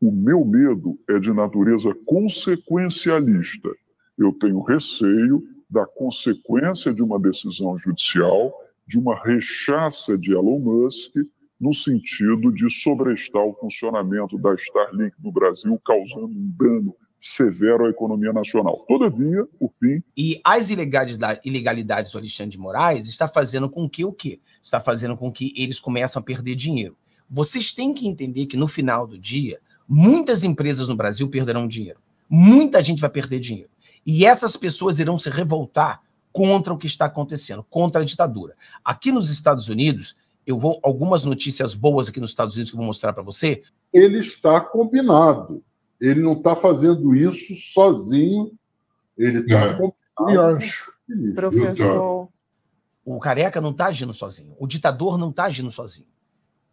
O meu medo é de natureza consequencialista. Eu tenho receio da consequência de uma decisão judicial, de uma rechaça de Elon Musk, no sentido de sobrestar o funcionamento da Starlink no Brasil, causando um dano severo à economia nacional. Todavia, o fim. E as ilegalidades, do Alexandre de Moraes está fazendo com que o quê? Está fazendo com que eles começam a perder dinheiro. Vocês têm que entender que no final do dia, Muitas empresas no Brasil perderão dinheiro. Muita gente vai perder dinheiro. E essas pessoas irão se revoltar contra o que está acontecendo, contra a ditadura. Aqui nos Estados Unidos, eu vou algumas notícias boas aqui nos Estados Unidos que eu vou mostrar para você. Ele está combinado. Ele não está fazendo isso sozinho. Ele está combinado. Professor. O careca não está agindo sozinho. O ditador não está agindo sozinho.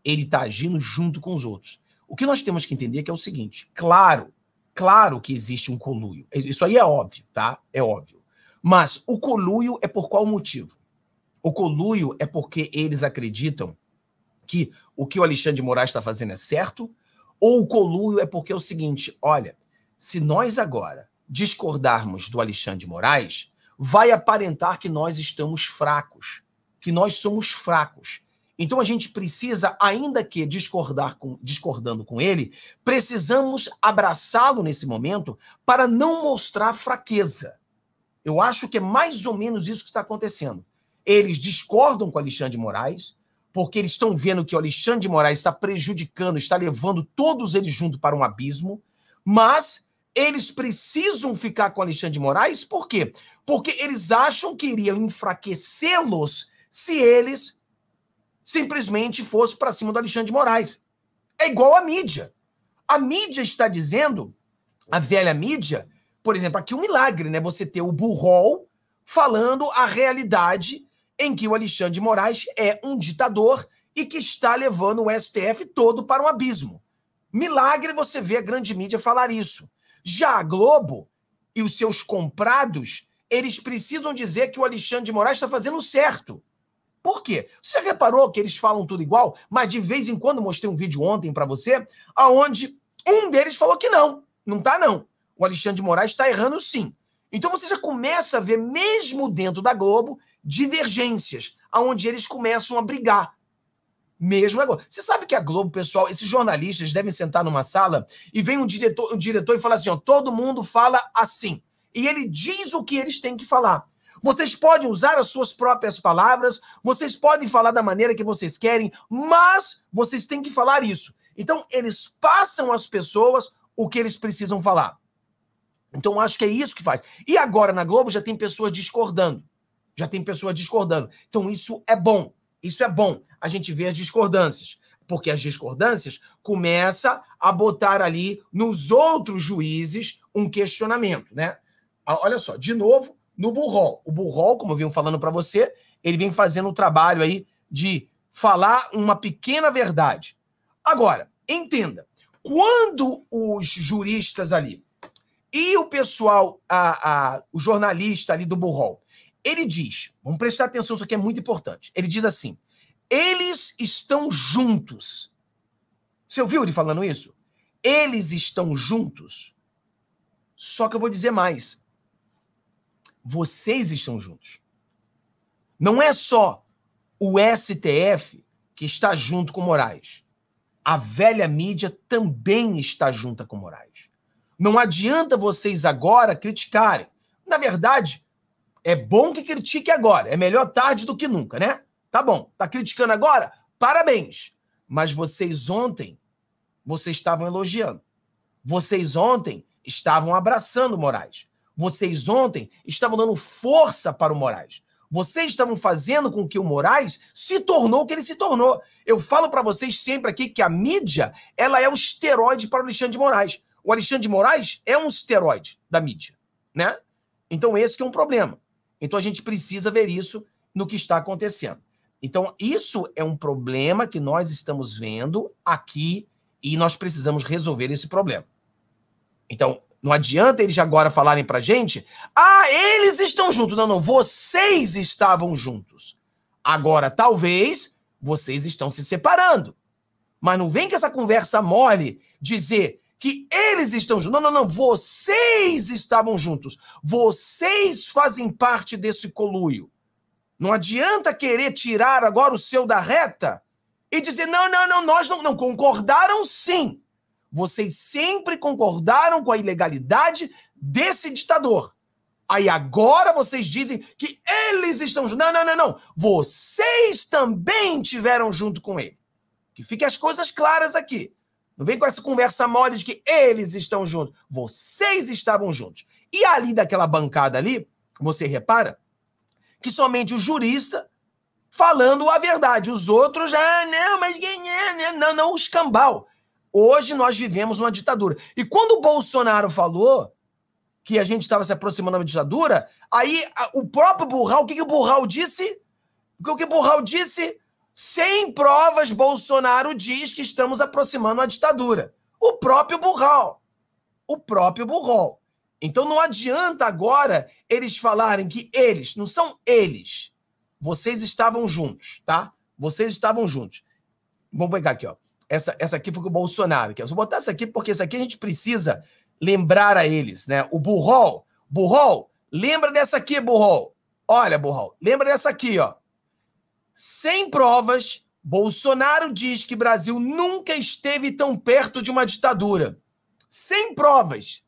Ele está agindo junto com os outros. O que nós temos que entender é que é o seguinte: claro, claro que existe um coluio. Isso aí é óbvio, tá? É óbvio. Mas o coluio é por qual motivo? O coluio é porque eles acreditam que o que o Alexandre de Moraes está fazendo é certo, ou o coluio é porque é o seguinte: olha, se nós agora discordarmos do Alexandre de Moraes, vai aparentar que nós estamos fracos, que nós somos fracos. Então a gente precisa, ainda que discordar com, discordando com ele, precisamos abraçá-lo nesse momento para não mostrar fraqueza. Eu acho que é mais ou menos isso que está acontecendo. Eles discordam com Alexandre de Moraes, porque eles estão vendo que o Alexandre de Moraes está prejudicando, está levando todos eles junto para um abismo, mas eles precisam ficar com Alexandre de Moraes, por quê? Porque eles acham que iriam enfraquecê-los se eles simplesmente fosse para cima do Alexandre de Moraes. É igual a mídia. A mídia está dizendo, a velha mídia, por exemplo, aqui um milagre, né? Você ter o Burrol falando a realidade em que o Alexandre de Moraes é um ditador e que está levando o STF todo para um abismo. Milagre você ver a grande mídia falar isso. Já a Globo e os seus comprados, eles precisam dizer que o Alexandre de Moraes está fazendo certo. Por quê? Você já reparou que eles falam tudo igual, mas de vez em quando mostrei um vídeo ontem para você, aonde um deles falou que não, não tá não. O Alexandre de Moraes está errando sim. Então você já começa a ver mesmo dentro da Globo divergências, aonde eles começam a brigar. Mesmo agora. Você sabe que a Globo, pessoal, esses jornalistas devem sentar numa sala e vem um diretor, um diretor e fala assim: ó, todo mundo fala assim. E ele diz o que eles têm que falar. Vocês podem usar as suas próprias palavras, vocês podem falar da maneira que vocês querem, mas vocês têm que falar isso. Então, eles passam às pessoas o que eles precisam falar. Então, acho que é isso que faz. E agora na Globo já tem pessoas discordando. Já tem pessoas discordando. Então, isso é bom. Isso é bom. A gente vê as discordâncias. Porque as discordâncias começa a botar ali nos outros juízes um questionamento, né? Olha só, de novo, no Burrol. O Burrol, como eu vim falando para você, ele vem fazendo o um trabalho aí de falar uma pequena verdade. Agora, entenda, quando os juristas ali e o pessoal, a, a, o jornalista ali do Burrol, ele diz, vamos prestar atenção, isso aqui é muito importante, ele diz assim, eles estão juntos. Você ouviu ele falando isso? Eles estão juntos. Só que eu vou dizer mais vocês estão juntos. Não é só o STF que está junto com Moraes. A velha mídia também está junta com Moraes. Não adianta vocês agora criticarem. Na verdade, é bom que critique agora. É melhor tarde do que nunca, né? Tá bom. Tá criticando agora? Parabéns. Mas vocês ontem, vocês estavam elogiando. Vocês ontem estavam abraçando Moraes. Vocês ontem estavam dando força para o Moraes. Vocês estavam fazendo com que o Moraes se tornou o que ele se tornou. Eu falo para vocês sempre aqui que a mídia, ela é o esteroide para o Alexandre de Moraes. O Alexandre de Moraes é um esteroide da mídia, né? Então esse é um problema. Então a gente precisa ver isso no que está acontecendo. Então isso é um problema que nós estamos vendo aqui e nós precisamos resolver esse problema. Então não adianta eles agora falarem pra gente, ah, eles estão juntos. Não, não, vocês estavam juntos. Agora, talvez, vocês estão se separando. Mas não vem com essa conversa mole dizer que eles estão juntos. Não, não, não, vocês estavam juntos. Vocês fazem parte desse coluio. Não adianta querer tirar agora o seu da reta e dizer, não, não, não, nós não, não concordaram sim. Vocês sempre concordaram com a ilegalidade desse ditador. Aí agora vocês dizem que eles estão juntos. Não, não, não, não. Vocês também tiveram junto com ele. Que fiquem as coisas claras aqui. Não vem com essa conversa mole de que eles estão juntos. Vocês estavam juntos. E ali daquela bancada ali, você repara que somente o jurista falando a verdade. Os outros, ah, não, mas quem é? não, não, o cambal. Hoje nós vivemos uma ditadura. E quando o Bolsonaro falou que a gente estava se aproximando da ditadura, aí a, o próprio Burral, o que, que o Burral disse? O que o Burral disse? Sem provas, Bolsonaro diz que estamos aproximando a ditadura. O próprio Burral. O próprio Burral. Então não adianta agora eles falarem que eles, não são eles. Vocês estavam juntos, tá? Vocês estavam juntos. Vamos pegar aqui, ó. Essa, essa aqui foi com o Bolsonaro. É, eu vou botar essa aqui porque essa aqui a gente precisa lembrar a eles, né? O Burrol, Burrol, lembra dessa aqui, Burrol. Olha, Burrol, lembra dessa aqui, ó. Sem provas, Bolsonaro diz que Brasil nunca esteve tão perto de uma ditadura. Sem provas.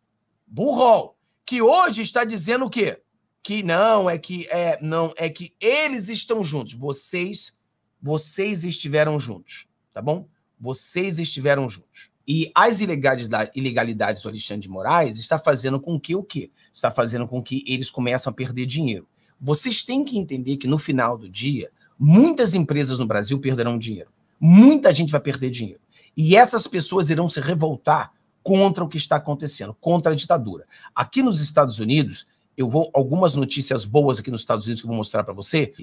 Burrol, que hoje está dizendo o quê? Que não, é que é, não, é que eles estão juntos. Vocês, vocês estiveram juntos, tá bom? Vocês estiveram juntos. E as ilegalidades, ilegalidades do Alexandre de Moraes está fazendo com que o quê? Está fazendo com que eles começam a perder dinheiro. Vocês têm que entender que no final do dia, muitas empresas no Brasil perderão dinheiro. Muita gente vai perder dinheiro. E essas pessoas irão se revoltar contra o que está acontecendo, contra a ditadura. Aqui nos Estados Unidos, eu vou algumas notícias boas aqui nos Estados Unidos que eu vou mostrar para você.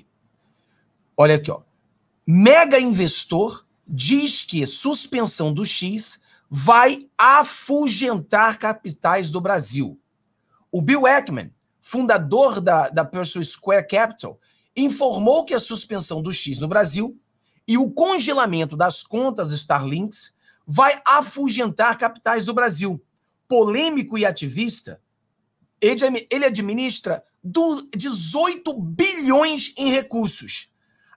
Olha aqui, ó. Mega investor diz que suspensão do X vai afugentar capitais do Brasil. O Bill Ackman, fundador da, da Pursuit Square Capital, informou que a suspensão do X no Brasil e o congelamento das contas Starlinks vai afugentar capitais do Brasil. Polêmico e ativista, ele administra 18 bilhões em recursos.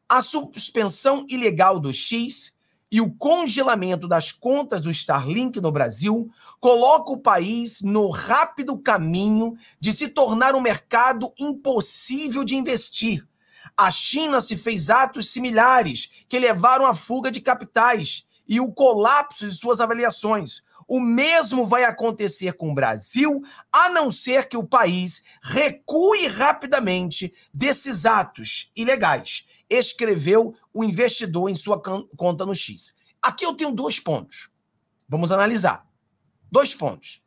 A suspensão ilegal do X e o congelamento das contas do Starlink no Brasil coloca o país no rápido caminho de se tornar um mercado impossível de investir. A China se fez atos similares que levaram à fuga de capitais e o colapso de suas avaliações. O mesmo vai acontecer com o Brasil, a não ser que o país recue rapidamente desses atos ilegais escreveu o investidor em sua conta no X. Aqui eu tenho dois pontos. Vamos analisar. Dois pontos.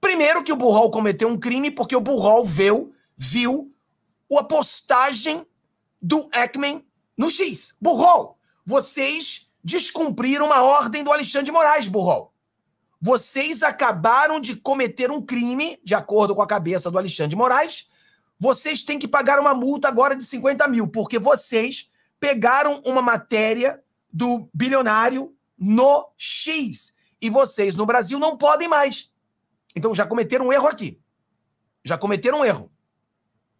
Primeiro, que o Burrol cometeu um crime porque o Burrol viu, viu a postagem do Ekman no X. Burrol, vocês descumpriram uma ordem do Alexandre de Moraes, Burrol. Vocês acabaram de cometer um crime, de acordo com a cabeça do Alexandre de Moraes. Vocês têm que pagar uma multa agora de 50 mil, porque vocês pegaram uma matéria do bilionário no X. E vocês no Brasil não podem mais. Então já cometeram um erro aqui. Já cometeram um erro.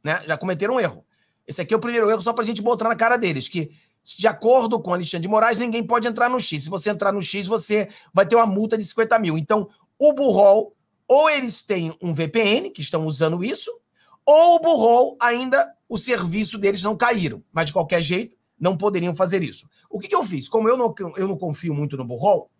Né? Já cometeram um erro. Esse aqui é o primeiro erro, só para a gente botar na cara deles, que de acordo com Alexandre de Moraes, ninguém pode entrar no X. Se você entrar no X, você vai ter uma multa de 50 mil. Então, o burrol, ou eles têm um VPN, que estão usando isso, ou o burrol ainda, o serviço deles não caíram. Mas, de qualquer jeito, não poderiam fazer isso. O que, que eu fiz? Como eu não, eu não confio muito no Burrol,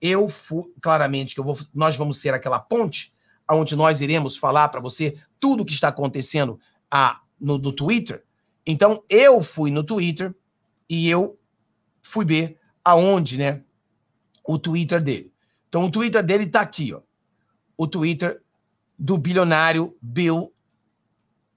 eu fui, claramente que eu vou, nós vamos ser aquela ponte onde nós iremos falar para você tudo o que está acontecendo a, ah, no, no Twitter. Então eu fui no Twitter e eu fui ver aonde, né, o Twitter dele. Então o Twitter dele está aqui, ó. O Twitter do bilionário Bill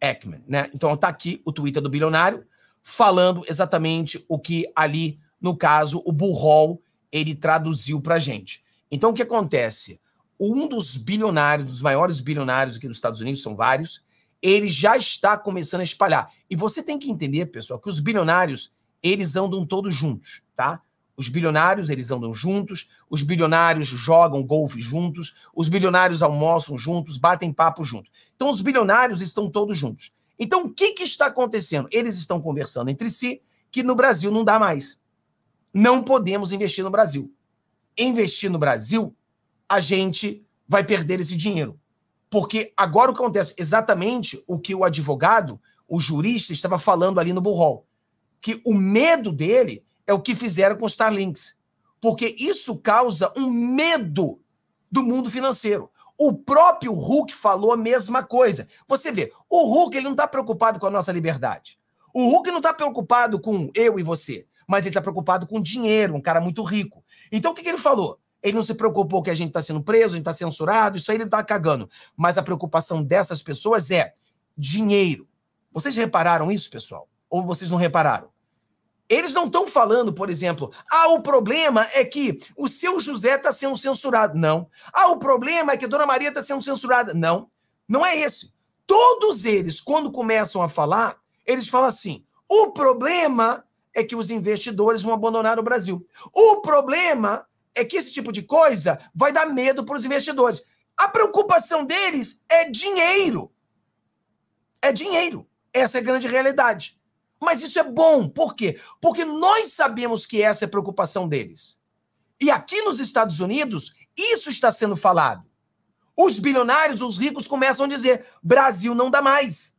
Ackman, né? Então está aqui o Twitter do bilionário falando exatamente o que ali, no caso, o Burrol, ele traduziu para gente. Então, o que acontece? Um dos bilionários, dos maiores bilionários aqui dos Estados Unidos, são vários, ele já está começando a espalhar. E você tem que entender, pessoal, que os bilionários, eles andam todos juntos, tá? Os bilionários, eles andam juntos, os bilionários jogam golfe juntos, os bilionários almoçam juntos, batem papo juntos. Então, os bilionários estão todos juntos. Então, o que, que está acontecendo? Eles estão conversando entre si que no Brasil não dá mais. Não podemos investir no Brasil. Investir no Brasil, a gente vai perder esse dinheiro. Porque agora o que acontece? Exatamente o que o advogado, o jurista, estava falando ali no burrol. Que o medo dele é o que fizeram com os Starlinks. Porque isso causa um medo do mundo financeiro. O próprio Hulk falou a mesma coisa. Você vê, o Hulk ele não está preocupado com a nossa liberdade. O Hulk não está preocupado com eu e você, mas ele está preocupado com dinheiro, um cara muito rico. Então o que, que ele falou? Ele não se preocupou que a gente está sendo preso, a gente está censurado, isso aí ele está cagando. Mas a preocupação dessas pessoas é dinheiro. Vocês repararam isso, pessoal? Ou vocês não repararam? Eles não estão falando, por exemplo, ah, o problema é que o seu José está sendo censurado. Não. Ah, o problema é que a Dona Maria está sendo censurada. Não. Não é esse. Todos eles, quando começam a falar, eles falam assim: o problema é que os investidores vão abandonar o Brasil. O problema é que esse tipo de coisa vai dar medo para os investidores. A preocupação deles é dinheiro. É dinheiro. Essa é a grande realidade. Mas isso é bom, por quê? Porque nós sabemos que essa é a preocupação deles. E aqui nos Estados Unidos, isso está sendo falado. Os bilionários, os ricos começam a dizer: Brasil não dá mais.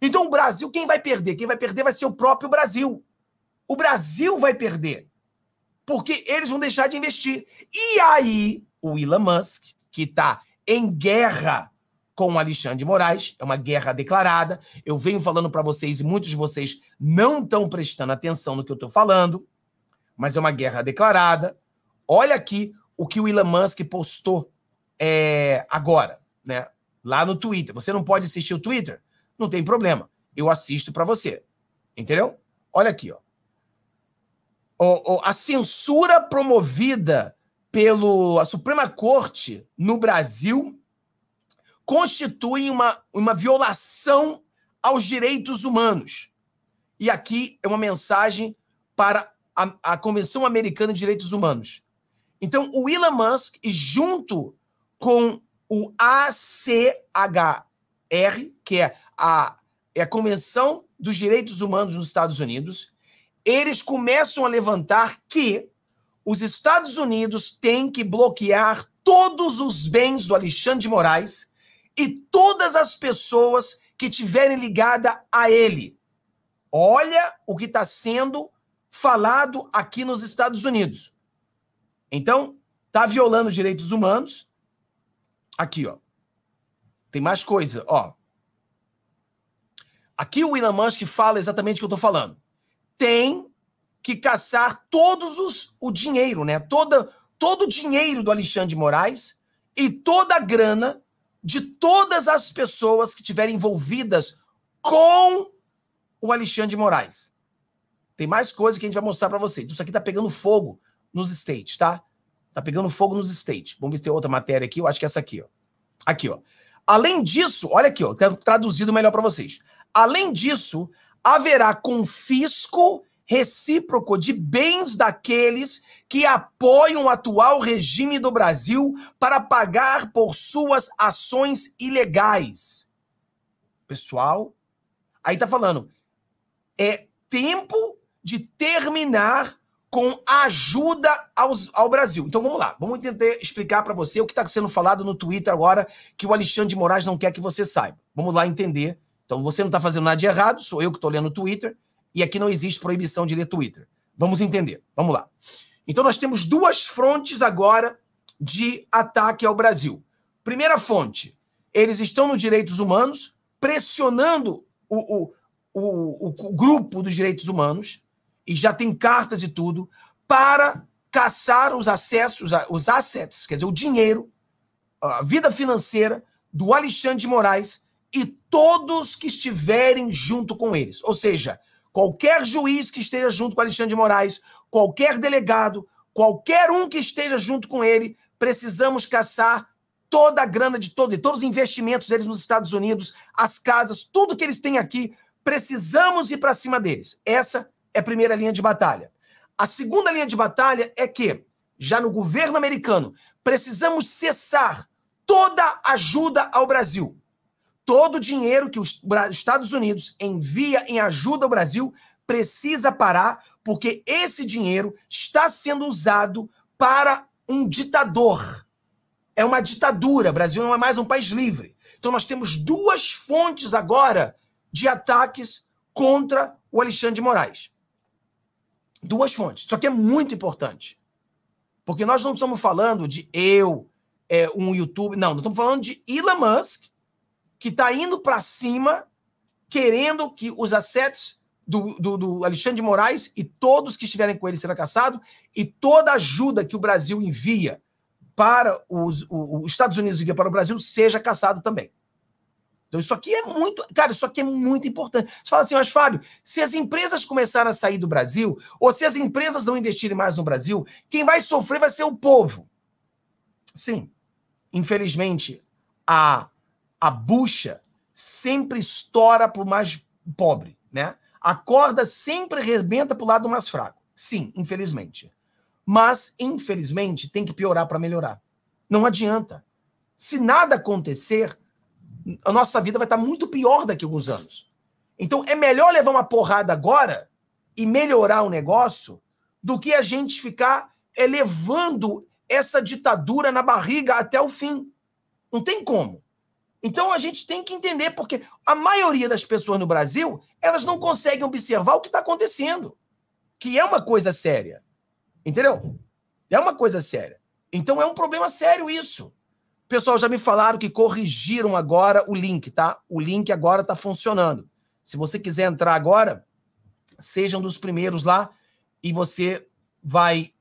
Então, o Brasil, quem vai perder? Quem vai perder vai ser o próprio Brasil. O Brasil vai perder. Porque eles vão deixar de investir. E aí, o Elon Musk, que está em guerra com Alexandre de Moraes, é uma guerra declarada. Eu venho falando para vocês e muitos de vocês não estão prestando atenção no que eu estou falando, mas é uma guerra declarada. Olha aqui o que o Elon Musk postou é, agora, né? Lá no Twitter. Você não pode assistir o Twitter? Não tem problema. Eu assisto para você. Entendeu? Olha aqui, ó. O, o, a censura promovida pela Suprema Corte no Brasil constituem uma, uma violação aos direitos humanos. E aqui é uma mensagem para a, a Convenção Americana de Direitos Humanos. Então, o Elon Musk, junto com o ACHR, que é a, é a Convenção dos Direitos Humanos nos Estados Unidos, eles começam a levantar que os Estados Unidos têm que bloquear todos os bens do Alexandre de Moraes e todas as pessoas que tiverem ligada a ele. Olha o que está sendo falado aqui nos Estados Unidos. Então, está violando direitos humanos. Aqui, ó. Tem mais coisa, ó. Aqui o Elon Musk fala exatamente o que eu estou falando. Tem que caçar todos os o dinheiro, né? Toda todo o dinheiro do Alexandre de Moraes e toda a grana de todas as pessoas que estiverem envolvidas com o Alexandre de Moraes. Tem mais coisa que a gente vai mostrar para vocês. Então, isso aqui tá pegando fogo nos States, tá? Tá pegando fogo nos States. Vamos ver se tem outra matéria aqui. Eu acho que é essa aqui, ó. Aqui, ó. Além disso, olha aqui, ó. Traduzido melhor para vocês. Além disso, haverá confisco recíproco de bens daqueles que apoiam o atual regime do Brasil para pagar por suas ações ilegais. Pessoal, aí tá falando, é tempo de terminar com ajuda aos, ao Brasil. Então vamos lá, vamos tentar explicar para você o que está sendo falado no Twitter agora que o Alexandre de Moraes não quer que você saiba. Vamos lá entender. Então você não está fazendo nada de errado, sou eu que estou lendo o Twitter. E aqui não existe proibição de ler Twitter. Vamos entender. Vamos lá. Então nós temos duas frontes agora de ataque ao Brasil. Primeira fonte, eles estão nos direitos humanos, pressionando o, o, o, o grupo dos direitos humanos, e já tem cartas e tudo, para caçar os acessos, os assets, quer dizer, o dinheiro, a vida financeira do Alexandre de Moraes e todos que estiverem junto com eles. Ou seja, Qualquer juiz que esteja junto com Alexandre de Moraes, qualquer delegado, qualquer um que esteja junto com ele, precisamos caçar toda a grana de todos, de todos os investimentos deles nos Estados Unidos, as casas, tudo que eles têm aqui, precisamos ir para cima deles. Essa é a primeira linha de batalha. A segunda linha de batalha é que, já no governo americano, precisamos cessar toda ajuda ao Brasil. Todo o dinheiro que os Estados Unidos envia em ajuda ao Brasil precisa parar, porque esse dinheiro está sendo usado para um ditador. É uma ditadura. O Brasil não é mais um país livre. Então nós temos duas fontes agora de ataques contra o Alexandre de Moraes. Duas fontes. Isso aqui é muito importante. Porque nós não estamos falando de eu, é, um YouTube. Não, não estamos falando de Elon Musk que está indo para cima, querendo que os assets do, do, do, Alexandre de Moraes e todos que estiverem com ele serão caçados, e toda ajuda que o Brasil envia para os, os Estados Unidos envia para o Brasil seja caçado também. Então, isso aqui é muito. Cara, isso aqui é muito importante. Você fala assim, mas Fábio, se as empresas começarem a sair do Brasil, ou se as empresas não investirem mais no Brasil, quem vai sofrer vai ser o povo. Sim. Infelizmente, a a bucha sempre estoura para o mais pobre, né? A corda sempre arrebenta para o lado mais fraco. Sim, infelizmente. Mas, infelizmente, tem que piorar para melhorar. Não adianta. Se nada acontecer, a nossa vida vai estar tá muito pior daqui a alguns anos. Então, é melhor levar uma porrada agora e melhorar o negócio do que a gente ficar elevando eh, essa ditadura na barriga até o fim. Não tem como. Então a gente tem que entender, porque a maioria das pessoas no Brasil, elas não conseguem observar o que está acontecendo, que é uma coisa séria. Entendeu? É uma coisa séria. Então é um problema sério isso. Pessoal, já me falaram que corrigiram agora o link, tá? O link agora está funcionando. Se você quiser entrar agora, seja um dos primeiros lá e você vai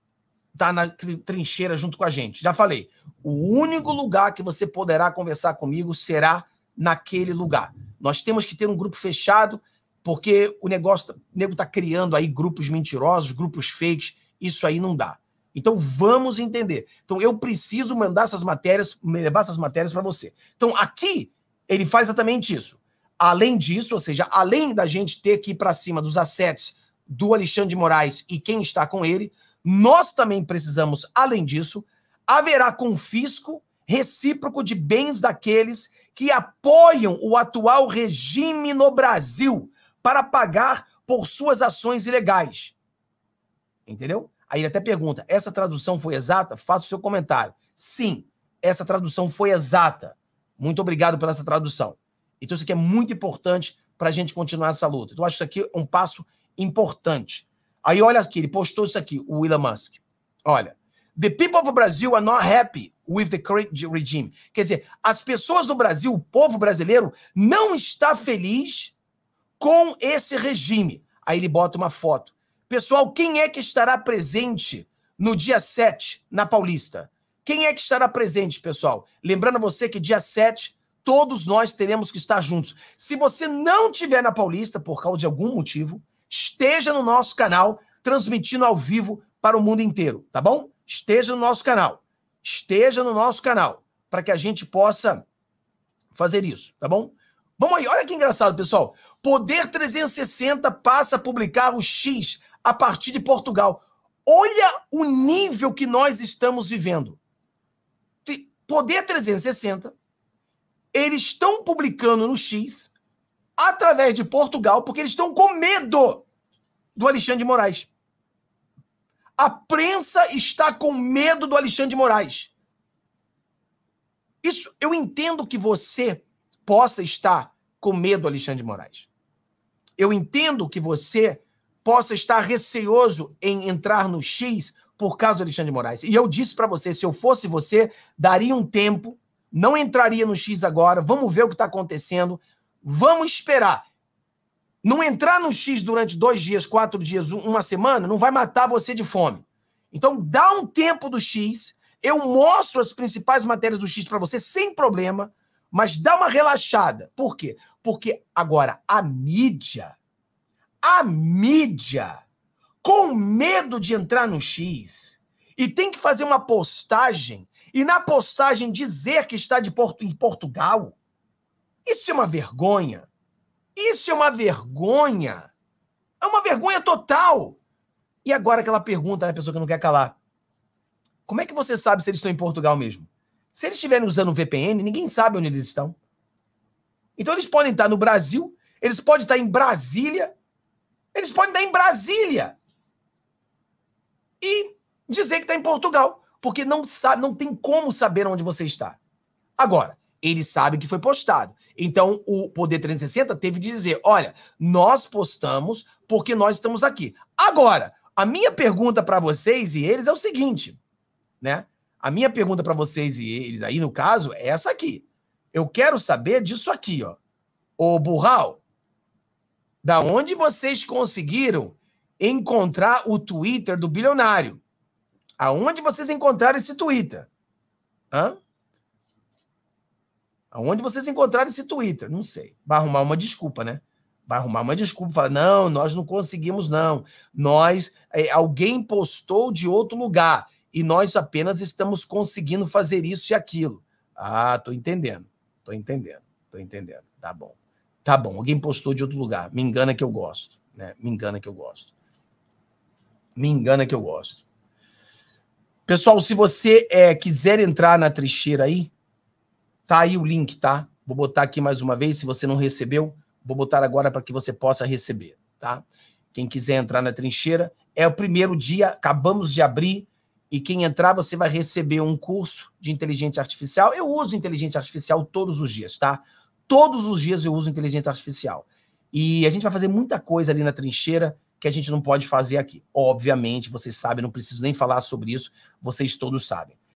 está na trincheira junto com a gente. Já falei, o único lugar que você poderá conversar comigo será naquele lugar. Nós temos que ter um grupo fechado, porque o negócio, tá, o nego está criando aí grupos mentirosos, grupos fakes, isso aí não dá. Então vamos entender. Então eu preciso mandar essas matérias, levar essas matérias para você. Então aqui ele faz exatamente isso. Além disso, ou seja, além da gente ter que ir para cima dos assets do Alexandre de Moraes e quem está com ele, nós também precisamos, além disso, haverá confisco recíproco de bens daqueles que apoiam o atual regime no Brasil para pagar por suas ações ilegais. Entendeu? Aí ele até pergunta: essa tradução foi exata? Faça o seu comentário. Sim, essa tradução foi exata. Muito obrigado pela essa tradução. Então, isso aqui é muito importante para a gente continuar essa luta. Então, acho isso aqui um passo importante. Aí olha aqui, ele postou isso aqui, o Elon Musk. Olha, the people of Brazil are not happy with the current regime. Quer dizer, as pessoas do Brasil, o povo brasileiro, não está feliz com esse regime. Aí ele bota uma foto. Pessoal, quem é que estará presente no dia 7 na Paulista? Quem é que estará presente, pessoal? Lembrando a você que dia 7 todos nós teremos que estar juntos. Se você não tiver na Paulista por causa de algum motivo, esteja no nosso canal, transmitindo ao vivo para o mundo inteiro, tá bom? Esteja no nosso canal. Esteja no nosso canal, para que a gente possa fazer isso, tá bom? Vamos aí, olha que engraçado, pessoal. Poder 360 passa a publicar o X a partir de Portugal. Olha o nível que nós estamos vivendo. Poder 360, eles estão publicando no X através de Portugal, porque eles estão com medo do Alexandre de Moraes. A prensa está com medo do Alexandre de Moraes. Isso eu entendo que você possa estar com medo do Alexandre de Moraes. Eu entendo que você possa estar receoso em entrar no X por causa do Alexandre de Moraes. E eu disse para você, se eu fosse você, daria um tempo, não entraria no X agora, vamos ver o que está acontecendo, Vamos esperar. Não entrar no X durante dois dias, quatro dias, uma semana, não vai matar você de fome. Então, dá um tempo do X. Eu mostro as principais matérias do X para você sem problema, mas dá uma relaxada. Por quê? Porque agora a mídia, a mídia, com medo de entrar no X e tem que fazer uma postagem e na postagem dizer que está de Porto, em Portugal, isso é uma vergonha. Isso é uma vergonha. É uma vergonha total. E agora aquela pergunta, né, pessoa que não quer calar. Como é que você sabe se eles estão em Portugal mesmo? Se eles estiverem usando VPN, ninguém sabe onde eles estão. Então eles podem estar no Brasil, eles podem estar em Brasília, eles podem estar em Brasília e dizer que está em Portugal, porque não sabe, não tem como saber onde você está. Agora, ele sabe que foi postado. Então, o Poder 360 teve de dizer: olha, nós postamos porque nós estamos aqui. Agora, a minha pergunta para vocês e eles é o seguinte, né? A minha pergunta para vocês e eles aí, no caso, é essa aqui. Eu quero saber disso aqui, ó. Ô, Burral, da onde vocês conseguiram encontrar o Twitter do bilionário? Aonde vocês encontraram esse Twitter? Hã? Aonde vocês encontraram esse Twitter? Não sei. Vai arrumar uma desculpa, né? Vai arrumar uma desculpa. Fala, não, nós não conseguimos, não. Nós, é, alguém postou de outro lugar e nós apenas estamos conseguindo fazer isso e aquilo. Ah, tô entendendo. Tô entendendo. Tô entendendo. Tá bom. Tá bom. Alguém postou de outro lugar. Me engana que eu gosto. Né? Me engana que eu gosto. Me engana que eu gosto. Pessoal, se você é, quiser entrar na trincheira aí, Tá aí o link, tá? Vou botar aqui mais uma vez, se você não recebeu, vou botar agora para que você possa receber, tá? Quem quiser entrar na trincheira, é o primeiro dia, acabamos de abrir, e quem entrar, você vai receber um curso de inteligência artificial. Eu uso inteligência artificial todos os dias, tá? Todos os dias eu uso inteligência artificial. E a gente vai fazer muita coisa ali na trincheira que a gente não pode fazer aqui. Obviamente, vocês sabem, não preciso nem falar sobre isso, vocês todos sabem.